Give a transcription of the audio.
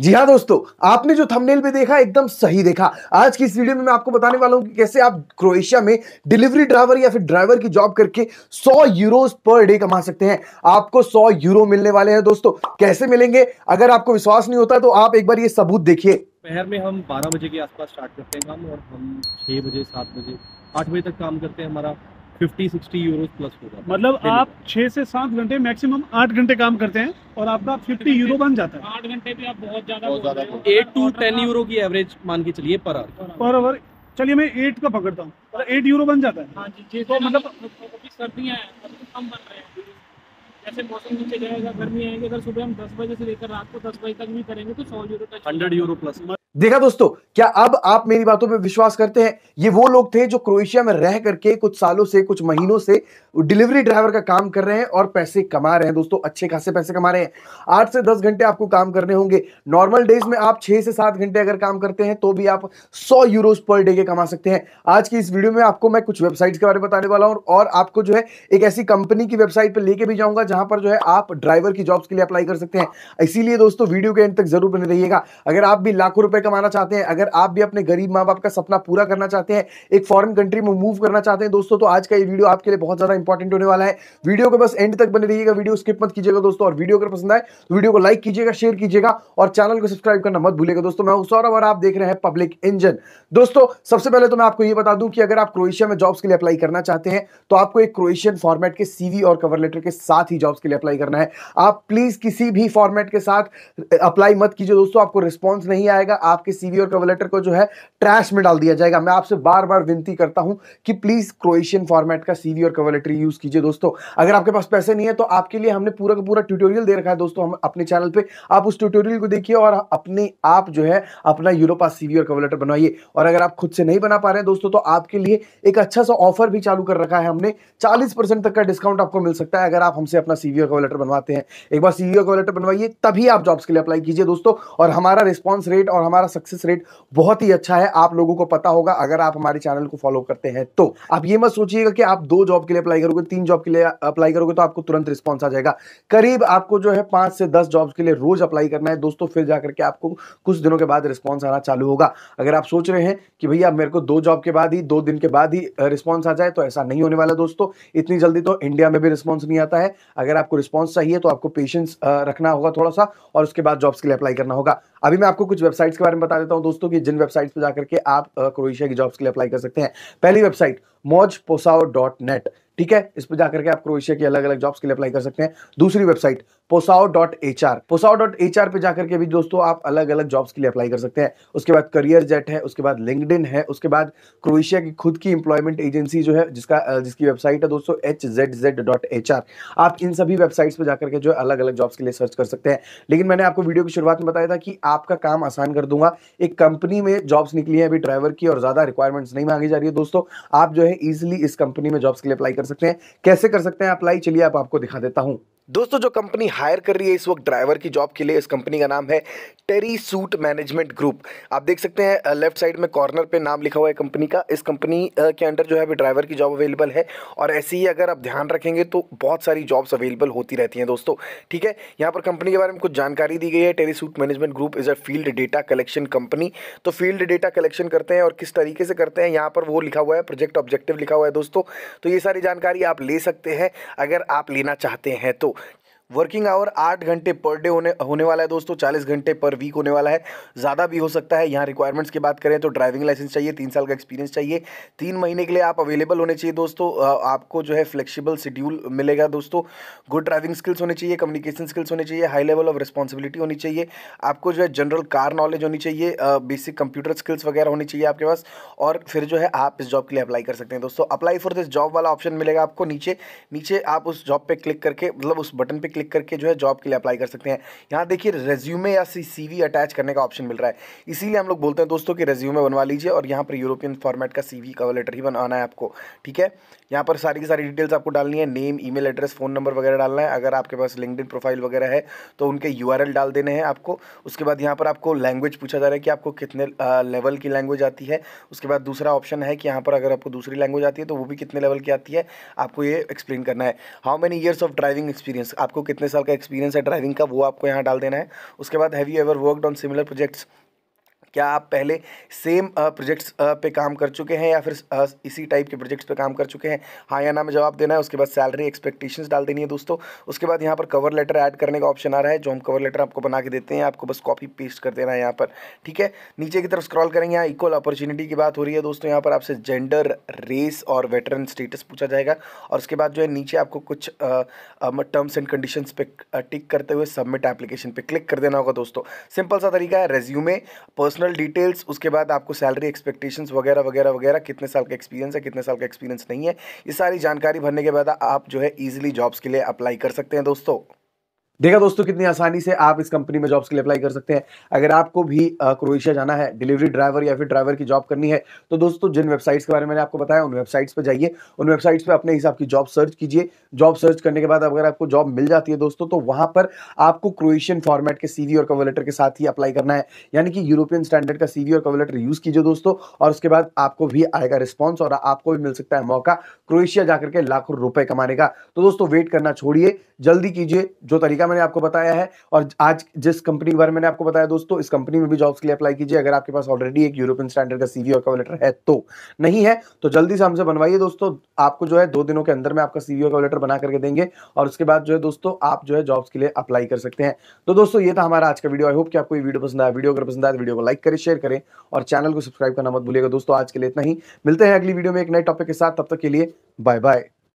जी हाँ दोस्तों आपने जो थंबनेल पे देखा एकदम सही देखा आज की इस वीडियो में मैं आपको बताने वाला हूं कि कैसे आप क्रोएशिया में डिलीवरी ड्राइवर या फिर ड्राइवर की जॉब करके 100 यूरोस पर डे कमा सकते हैं आपको 100 यूरो मिलने वाले हैं दोस्तों कैसे मिलेंगे अगर आपको विश्वास नहीं होता तो आप एक बार ये सबूत देखिए दोपहर में हम बारह बजे के आसपास स्टार्ट करते हैं काम और हम छह बजे सात बजे आठ बजे तक काम करते हैं हमारा फिफ्टी सिक्सटी यूरोज प्लस होगा मतलब आप छः से सात घंटे मैक्सिमम आठ घंटे काम करते हैं और आपका फिफ्टी यूरो बन जाता है आठ घंटे भी आप बहुत ज़्यादा एट टू टेन यूरो की एवरेज मान के चलिए पर आवर पर आवर चलिए मैं एट का पकड़ता हूँ एट यूरो बन जाता है हाँ जी तो मतलब सर्दियाँ हैं तो मौसम नीचे जाएगा गर्मी आएगी अगर सुबह हम दस बजे से लेकर रात को दस बजे तक भी करेंगे तो सौ यूरो हंड्रेड यूरो प्लस देखा दोस्तों क्या अब आप मेरी बातों पे विश्वास करते हैं ये वो लोग थे जो क्रोएशिया में रह करके कुछ सालों से कुछ महीनों से डिलीवरी ड्राइवर का काम कर रहे हैं और पैसे कमा रहे हैं दोस्तों अच्छे खासे पैसे कमा रहे हैं आठ से दस घंटे आपको काम करने होंगे नॉर्मल डेज में आप छह से सात घंटे अगर काम करते हैं तो भी आप सौ यूरोज पर डे के कमा सकते हैं आज की इस वीडियो में आपको मैं कुछ वेबसाइट्स के बारे में बताने वाला हूँ और आपको जो है एक ऐसी कंपनी की वेबसाइट पर लेके भी जाऊंगा जहां पर जो है आप ड्राइवर की जॉब्स के लिए अप्लाई कर सकते हैं इसीलिए दोस्तों वीडियो के एंड तक जरूर बने रहिएगा अगर आप भी लाखों रुपए कमाना चाहते हैं अगर आप भी अपने गरीब माँ बाप का सपना पूरा करना चाहते हैं एक फॉरन कंट्री में मूव करना चाहते हैं दोस्तों तो आज का ये वीडियो आपके लिए बहुत ज्यादा इंपॉर्टेंट होने वाला है वीडियो को बस एंड तक बने रहिएगा वीडियो स्किप मत कीजिएगा दोस्तों और वीडियो अगर पसंद आए तो वीडियो को लाइक कीजिएगा शेयर कीजिएगा और चैनल को सब्सक्राइब करना मत भूलेगा दोस्तों मैं सौरभ और आप देख रहे हैं पब्लिक इंजन दोस्तों सबसे पहले तो मैं आपको ये बता दूं कि अगर आप क्रोएशिया में जॉब्स के लिए अप्लाई करना चाहते हैं तो आपको एक क्रोएशियन फॉर्मेट के सीवी और कवर लेटर के साथ ही जॉब्स के लिए अप्लाई करना है आप प्लीज किसी भी फॉर्मेट के साथ अप्लाई मत कीजिए दोस्तों आपको रिस्पॉन्स नहीं आएगा आप आपके सीवी और कवर लेटर को जो है ट्रैश में डाल दिया जाएगा मैं आपसे बार बार विनती करता हूं कि प्लीज क्रोएशियन फॉर्मेट का सीवी और कवर लेटर यूज कीजिए दोस्तों अगर आपके पास पैसे नहीं है तो आपके लिए हमने पूरा का पूरा ट्यूटोरियल दे रखा है दोस्तों हम अपने चैनल पर आप उस ट्यूटोरियल को देखिए और अपने आप जो है अपना यूरोपास सीवी और कवर लेटर बनाइए और अगर आप खुद से नहीं बना पा रहे हैं दोस्तों तो आपके लिए एक अच्छा सा ऑफर भी चालू कर रखा है हमने चालीस तक का डिस्काउंट आपको मिल सकता है अगर आप हमसे अपना सीवी और कवर लेटर बनवाते हैं एक बार सीवी और कवर लेटर बनवाइए तभी आप जॉब्स के लिए अप्लाई कीजिए दोस्तों और हमारा रिस्पॉन्स रेट और हमारा हमारा सक्सेस रेट बहुत ही अच्छा है आप लोगों को पता होगा अगर आप हमारे चैनल को फॉलो करते हैं तो आप ये मत सोचिएगा कि आप दो जॉब के लिए अप्लाई करोगे तीन जॉब के लिए अप्लाई करोगे तो आपको तुरंत रिस्पॉन्स आ जाएगा करीब आपको जो है पांच से दस जॉब के लिए रोज अप्लाई करना है दोस्तों फिर जाकर के आपको कुछ दिनों के बाद रिस्पॉन्स आना चालू होगा अगर आप सोच रहे हैं कि भैया मेरे को दो जॉब के बाद ही दो दिन के बाद ही रिस्पॉन्स आ जाए तो ऐसा नहीं होने वाला दोस्तों इतनी जल्दी तो इंडिया में भी रिस्पॉन्स नहीं आता है अगर आपको रिस्पॉन्स चाहिए तो आपको पेशेंस रखना होगा थोड़ा सा और उसके बाद जॉब्स के लिए अप्लाई करना होगा अभी मैं आपको कुछ वेबसाइट्स के बारे में बता देता हूँ दोस्तों कि जिन वेबसाइट्स पर जाकर के आप क्रोएशिया की जॉब्स के लिए अप्लाई कर सकते हैं पहली वेबसाइट मौज पोसाओ डॉट नेट ठीक है इस पर जाकर के आप क्रोएशिया की अलग अलग जॉब्स के लिए अप्लाई कर सकते हैं दूसरी website Posao dot H R Posao dot H R पर जाकर के भी दोस्तों आप अलग अलग जॉब्स के लिए अप्लाई कर सकते हैं उसके बाद करियर जेट है उसके बाद लिंकड है उसके बाद क्रोएशिया की खुद की इंप्लॉयमेंट एजेंसी जो है जिसका जिसकी वेबसाइट है दोस्तों H Z Z dot H R आप इन सभी वेबसाइट्स पर जाकर के जो अलग अलग जॉब्स के लिए सर्च कर सकते हैं लेकिन मैंने आपको वीडियो की शुरुआत में बताया था कि आपका काम आसान कर दूंगा एक कंपनी में जॉब्स निकली है अभी ड्राइवर की और ज़्यादा रिक्वायरमेंट्स नहीं मांगी जा रही है दोस्तों आप जो है ईजिली इस कंपनी में जॉब्स के लिए अप्लाई कर कर सकते हैं कैसे कर सकते हैं अप्लाई चलिए आप आपको दिखा देता हूं दोस्तों जो कंपनी हायर कर रही है इस वक्त ड्राइवर की जॉब के लिए इस कंपनी का नाम है टेरी सूट मैनेजमेंट ग्रुप आप देख सकते हैं लेफ्ट साइड में कॉर्नर पे नाम लिखा हुआ है कंपनी का इस कंपनी के अंडर जो है अभी ड्राइवर की जॉब अवेलेबल है और ऐसे ही अगर आप ध्यान रखेंगे तो बहुत सारी जॉब्स अवेलेबल होती रहती हैं दोस्तों ठीक है यहाँ पर कंपनी के बारे में कुछ जानकारी दी गई है टेरी सूट management group is a field data collection company तो फील्ड डेटा कलेक्शन करते हैं और किस तरीके से करते हैं यहाँ पर वो लिखा हुआ है प्रोजेक्ट ऑब्जेक्टिव लिखा हुआ है दोस्तों तो ये सारी जानकारी आप ले सकते हैं अगर आप लेना चाहते हैं तो वर्किंग आवर आठ घंटे पर डे होने होने वाला है दोस्तों चालीस घंटे पर वीक होने वाला है ज़्यादा भी हो सकता है यहाँ रिक्वायरमेंट्स की बात करें तो ड्राइविंग लाइसेंस चाहिए तीन साल का एक्सपीरियंस चाहिए तीन महीने के लिए आप अवेलेबल होने चाहिए दोस्तों आपको जो है फ्लेक्सिबल शेड्यूल मिलेगा दोस्तों गुड ड्राइविंग स्किल्स होने चाहिए कम्युनिकेशन स्किल्स होने चाहिए हाई लेवल ऑफ रिस्पॉन्सिबिलिटी होनी चाहिए आपको जो है जनरल कार नॉलेज होनी चाहिए बेसिक कंप्यूटर स्किल्स वगैरह होनी चाहिए आपके पास और फिर जो है आप इस जॉब के लिए अप्लाई कर सकते हैं दोस्तों अप्लाई फॉर दिस जॉब वाला ऑप्शन मिलेगा आपको नीचे नीचे आप उस जॉब पर क्लिक करके मतलब उस बटन पर क्लिक क्लिक करके जो है जॉब के लिए अप्लाई कर सकते हैं यहाँ देखिए रेज्यूमे या सी अटैच करने का ऑप्शन मिल रहा है इसीलिए हम लोग बोलते हैं दोस्तों कि रेज्यूमे बनवा लीजिए और यहाँ पर यूरोपियन फॉर्मेट का सी कवर लेटर ही बनाना है आपको ठीक है यहाँ पर सारी की सारी डिटेल्स आपको डालनी है name e address phone number वगैरह डालना है अगर आपके पास लिंकड प्रोफाइल वगैरह है तो उनके यू डाल देने हैं आपको उसके बाद यहाँ पर आपको लैंग्वेज पूछा जा रहा है कि आपको कितने लेवल की लैंग्वेज आती है उसके बाद दूसरा ऑप्शन है कि यहाँ पर अगर आपको दूसरी लैंग्वेज आती है तो वो भी कितने लेवल की आती है आपको ये एक्सप्लेन करना है how many years of driving experience आपको कितने साल का एक्सपीरियंस है ड्राइविंग का वो आपको यहाँ डाल देना है उसके बाद have you ever worked on similar projects क्या आप पहले सेम प्रोजेक्ट्स पे काम कर चुके हैं या फिर इसी टाइप के प्रोजेक्ट्स पे काम कर चुके हैं हाँ या ना में जवाब देना है उसके बाद सैलरी एक्सपेक्टेशंस डाल देनी है दोस्तों उसके बाद यहाँ पर कवर लेटर ऐड करने का ऑप्शन आ रहा है जो हम कवर लेटर आपको बना के देते हैं आपको बस कॉपी पेस्ट कर देना है यहाँ पर ठीक है नीचे की तरफ स्क्रॉल करेंगे यहाँ इक्वल अपॉर्चुनिटी की बात हो रही है दोस्तों यहाँ पर आपसे जेंडर रेस और वेटरन स्टेटस पूछा जाएगा और उसके बाद जो है नीचे आपको कुछ टर्म्स एंड कंडीशन पे टिक करते हुए सबमिट एप्लीकेशन पर क्लिक कर देना होगा दोस्तों सिंपल सा तरीका है रेज्यूमे पर्सनल पर्सनल डिटेल्स उसके बाद आपको सैलरी एक्सपेक्टेशंस वगैरह वगैरह वगैरह कितने साल का एक्सपीरियंस है कितने साल का एक्सपीरियंस नहीं है ये सारी जानकारी भरने के बाद आप जो है ईजिली जॉब्स के लिए अप्लाई कर सकते हैं दोस्तों देखा दोस्तों कितनी आसानी से आप इस कंपनी में जॉब्स के लिए अप्लाई कर सकते हैं अगर आपको भी क्रोएशिया जाना है डिलीवरी ड्राइवर या फिर ड्राइवर की जॉब करनी है तो दोस्तों जिन वेबसाइट्स के बारे में मैंने आपको बताया उन वेबसाइट्स पर जाइए उन वेबसाइट्स पर अपने हिसाब की जॉब सर्च कीजिए जॉब सर्च करने के बाद अगर आपको जॉब मिल जाती है दोस्तों तो वहां पर आपको क्रोएशियन फॉर्मेट के सीवी और कवलेटर के साथ ही अप्लाई करना है यानी कि यूरोपियन स्टैंडर्ड का सीवी और कवलेटर यूज़ कीजिए दोस्तों और उसके बाद आपको भी आएगा रिस्पॉन्स और आपको भी मिल सकता है मौका क्रोएशिया जाकर के लाखों रुपए कमाने का तो दोस्तों वेट करना छोड़िए जल्दी कीजिए जो तरीका तरीका मैंने आपको बताया है और आज जिस कंपनी के बारे में आपको बताया दोस्तों इस कंपनी में भी जॉब्स के लिए अप्लाई कीजिए अगर आपके पास ऑलरेडी एक यूरोपियन स्टैंडर्ड का सीवी और कवर लेटर है तो नहीं है तो जल्दी से हमसे बनवाइए दोस्तों आपको जो है दो दिनों के अंदर में आपका सीवी और कवर लेटर बना करके देंगे और उसके बाद जो है दोस्तों आप जो है जॉब्स के लिए अप्लाई कर सकते हैं तो दोस्तों ये था हमारा आज का वीडियो आई होप कि आपको ये वीडियो पसंद आया वीडियो अगर पसंद आया तो वीडियो को लाइक करें शेयर करें और चैनल को सब्सक्राइब करना मत भूलिएगा दोस्तों आज के लिए इतना ही मिलते हैं अगली वीडियो में एक नए टॉपिक के साथ तब तक के लिए बाय बाय